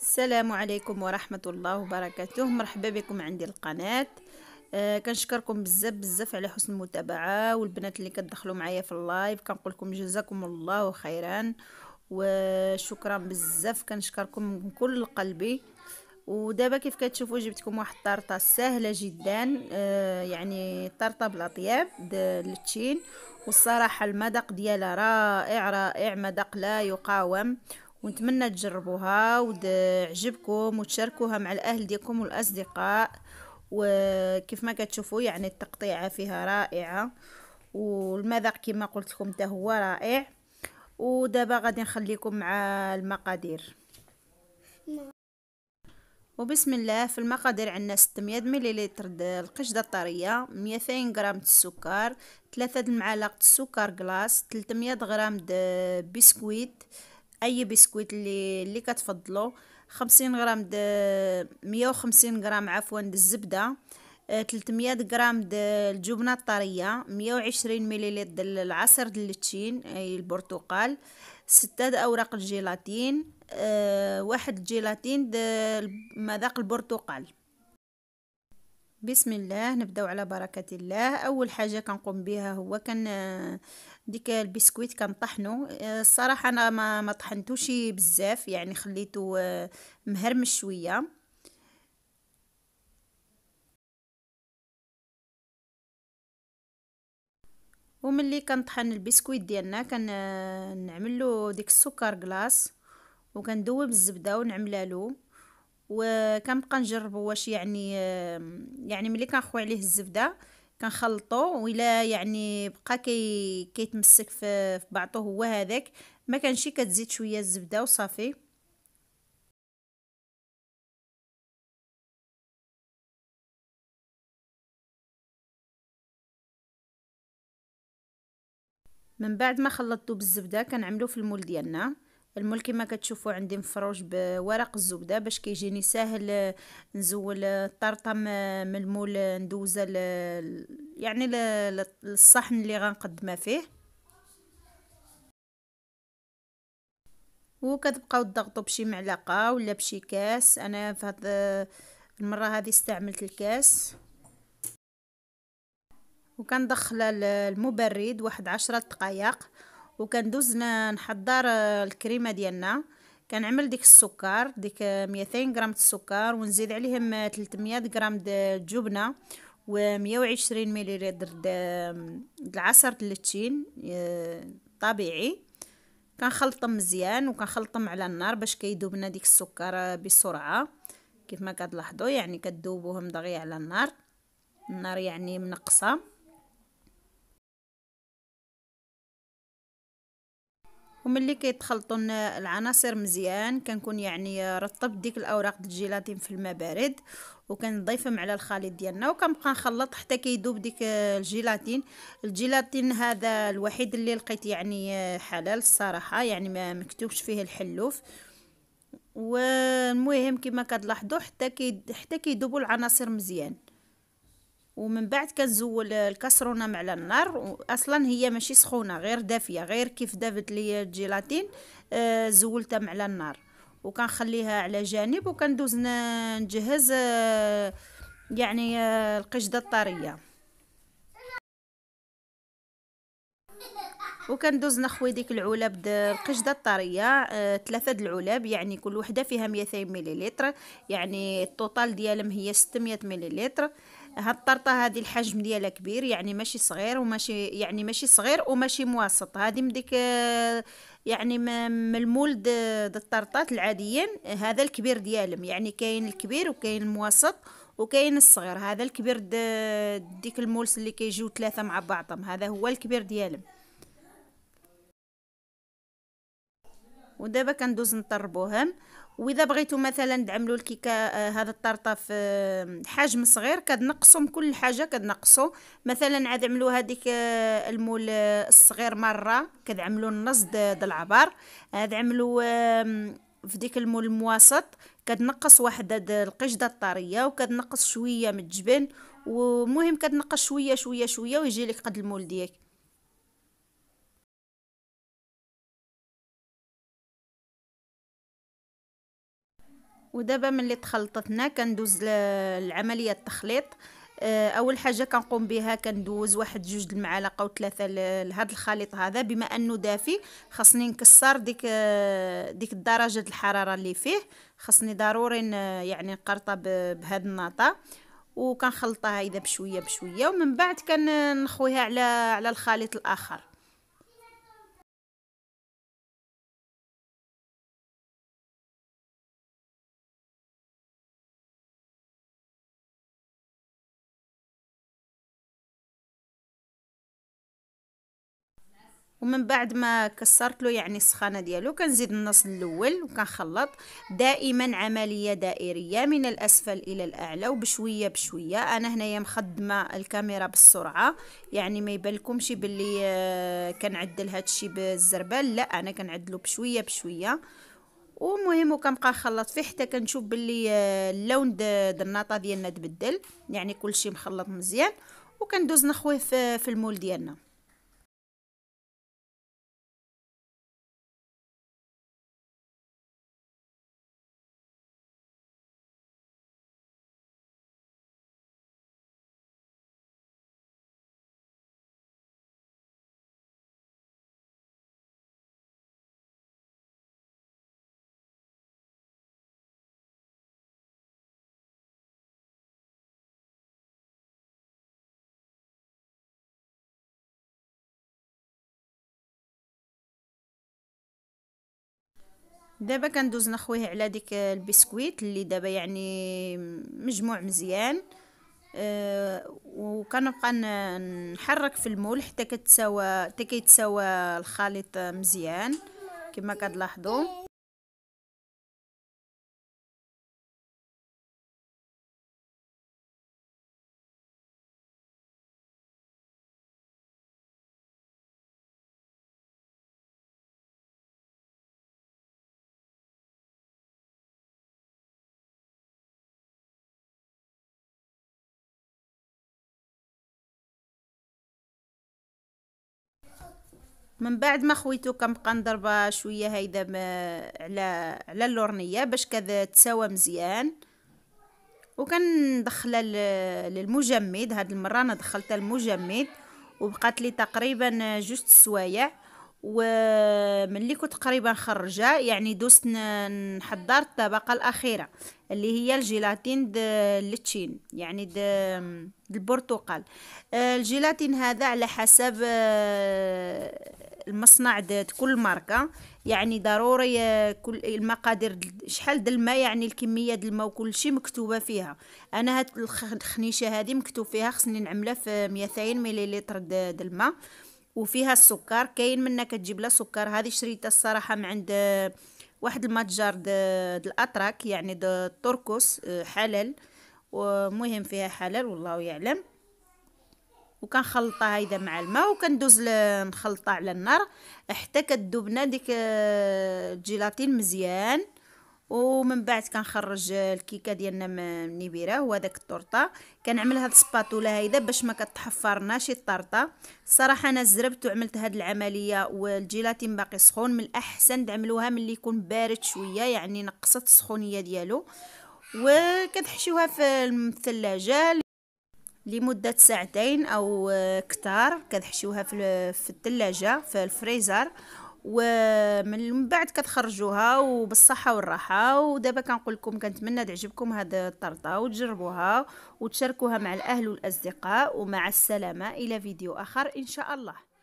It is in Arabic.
السلام عليكم ورحمة الله وبركاته مرحبا بكم عندي القناة آه كنشكركم بزاف بزاف على حسن المتابعة والبنات اللي كتدخلوا معايا في اللايف كنقول لكم جزاكم الله خيرا وشكرا بزاف كنشكركم من كل قلبي ودابا كيف كتشوفوا جبتكم واحد الطرطه سهله جدا آه يعني طرطه بالاطياب التشين والصراحه المذاق ديالها رائع رائع مذاق لا يقاوم ونتمنى تجربوها وتعجبكم وتشاركوها مع الاهل ديالكم والاصدقاء وكيف ما كتشوفوا يعني التقطيعه فيها رائعه والمذاق كما قلت لكم حتى هو رائع ودابا غادي نخليكم مع المقادير وبسم الله في المقادير عندنا 600 مليلتر القشده الطريه 200 غرام السكر 3 المعالق السكر كلاص 300 غرام بسكويت اي بسكويت اللي اللي كتفضلوا خمسين غرام مية 150 غرام عفوا د الزبده 300 آه، غرام د الجبنه الطريه 120 ملل د العصير د اللتشين اي البرتقال ستة اوراق الجيلاتين آه، واحد جيلاتين د مذاق البرتقال بسم الله نبداو على بركه الله اول حاجه كنقوم بها هو كن ديك البسكويت كنطحنو آه، الصراحه انا ما ما طحنتوش بزاف يعني خليته آه، مهرمش شويه وملي كنطحن البسكويت ديالنا كنعمل آه، له ديك السكر غلاص وكندوب الزبده ونعملها له وكنبقى نجرب واش يعني يعني ملي كنخوي عليه الزبده كنخلطو ولا يعني بقى كي كيتمسك في بعضو هو هذاك ما كانشي كتزيد شويه الزبده وصافي من بعد ما خلطتو بالزبده كنعملو في المول ديالنا المول كما كتشوفوا عندي مفروش بورق الزبده باش كيجيني ساهل آه، نزول الطرطه آه، آه، من المول ندوزها يعني للصحن اللي غنقدمها فيه وكتبقاو تضغطوا بشي معلقه ولا بشي كاس انا في هذه المره هذه استعملت الكاس وكندخل المبرد واحد عشرة دقائق وكندوزنا نحضر الكريمه ديالنا كنعمل ديك السكر ديك 200 غرام السكر ونزيد عليهم 300 غرام الجبنه و 120 مليلتر العصير اللتين آه، طبيعي كنخلطهم مزيان وكنخلطهم على النار باش كيدوبنا ديك السكر بسرعه كيف ما كتلاحظوا يعني كدوبوهم دغيا على النار النار يعني منقصه وملي كيتخلطوا العناصر مزيان كنكون يعني رطبت ديك الاوراق ديال الجيلاتين في الماء بارد وكنضيفهم على الخليط ديالنا وكنبقى نخلط حتى كيذوب ديك الجيلاتين الجيلاتين هذا الوحيد اللي لقيت يعني حلال الصراحه يعني ما مكتوبش فيه الحلوف والمهم كما كتلاحظوا حتى كي حتى كيذوبوا العناصر مزيان ومن بعد كنزول الكسرونه مع النار اصلا هي ماشي سخونه غير دافيه غير كيف دافت لي الجيلاتين آه، زولتها مع النار وكنخليها على جانب وكندوز نجهز آه، يعني آه، القشده الطريه وكندوز نخوي ديك العلب القشده الطريه ثلاثه د العلب يعني كل وحده فيها 200 مليلتر يعني التوتال ديالهم هي 600 مليلتر هاد الطرطه هادي الحجم ديالها كبير يعني ماشي صغير وماشي يعني ماشي صغير وماشي متوسط هادي من ديك آه، يعني من د الطرطات العاديين هذا الكبير ديالهم يعني كاين الكبير وكاين المتوسط وكاين الصغير هذا الكبير د ديك المولس اللي كيجيو ثلاثه مع بعضهم هذا هو الكبير ديالهم ودابا كندوز نطربوهم واذا بغيتو مثلا تعملوا الكيكه آه، هذا الطرطه في حجم صغير كتنقصوا من كل حاجه كتنقصوا مثلا عاد عملوا هذيك آه، المول آه، الصغير مره كتعملوا النص د العبار عاد عملوا في ديك المول المواسط كتنقص واحد د القشده الطريه وكتنقص شويه من الجبن ومهم كتنقص شويه شويه شويه ويجي لك قد المول ديالك ودابا ملي تخلطتنا كندوز لعمليه التخليط آه، اول حاجه كنقوم بها كندوز واحد جوج المعالق او ثلاثه لهذا الخليط هذا بما انه دافي خاصني نكسر ديك آه، ديك الدرجه الحراره اللي فيه خاصني ضروري يعني نقرطه بهاد الناطه وكنخلطها اذا بشويه بشويه ومن بعد كنخويها على على الخليط الاخر ومن بعد ما كسرت له يعني السخانه ديالو كنزيد النص الاول وكنخلط دائما عمليه دائريه من الاسفل الى الاعلى وبشويه بشويه انا هنايا مخدمه الكاميرا بالسرعه يعني ما يبالكمش باللي آه، كنعدل هادشي بالزربال لا انا كنعدلو بشويه بشويه ومهم وكنبقى نخلط فيه حتى كنشوف باللي آه، اللون د الناطه ديالنا تبدل يعني كلشي مخلط مزيان وكندوز نخويه في المول ديالنا دابا كندوز نخويه على ديك البسكويت اللي دابا يعني مجموع مزيان أه وكنبقى نحرك في المول حتى كتساوى حتى كيتساوى الخليط مزيان كما كتلاحظوا من بعد ما خويتو كنبقى نضربه شويه هيدا على على اللورنيه باش كذا تساوى مزيان وكندخلها للمجمد هاد المره انا دخلتها المجمد وبقات لي تقريبا جوج السوايع وملي كنت تقريبا خرجة يعني دوست نحضر الطبقة الأخيرة اللي هي الجيلاتين د التشين يعني د البرتقال آه، الجيلاتين هذا على حسب آه، المصنع د كل ماركه يعني ضروري آه، كل المقادير شحال د الماء يعني الكميه د الماء وكل شيء مكتوبه فيها انا هاد الخنيشه هادي مكتوب فيها خصني نعملها في ميتين مليلتر د الماء وفيها السكر كاين منها كتجيب لها سكر هذه شريتها الصراحه من عند آه، واحد المتجر د الاتراك يعني د التركوس آه، حلال ومهم فيها حلال والله يعلم وكنخلطها هيدا مع الماء وكندوز نخلطها على النار حتى كدوبنا ديك الجيلاتين آه، مزيان ومن بعد كنخرج الكيكه ديالنا من نبيره هو داك الطورطه كنعمل هاد السباتولا هيدا باش ما كتحفرناش الطرطه الصراحه انا زربت وعملت هاد العمليه والجيلاتين باقي سخون من الاحسن تعملوها ملي يكون بارد شويه يعني نقصت السخونيه ديالو وكتحشيوها في الثلاجه لمده ساعتين او آه، كتار كتحشوها في في الثلاجه في الفريزر ومن بعد كتخرجوها وبالصحه والراحه ودابا كنقول لكم كنتمنى تعجبكم هاد الطرطه وتجربوها وتشاركوها مع الاهل والاصدقاء ومع السلامه الى فيديو اخر ان شاء الله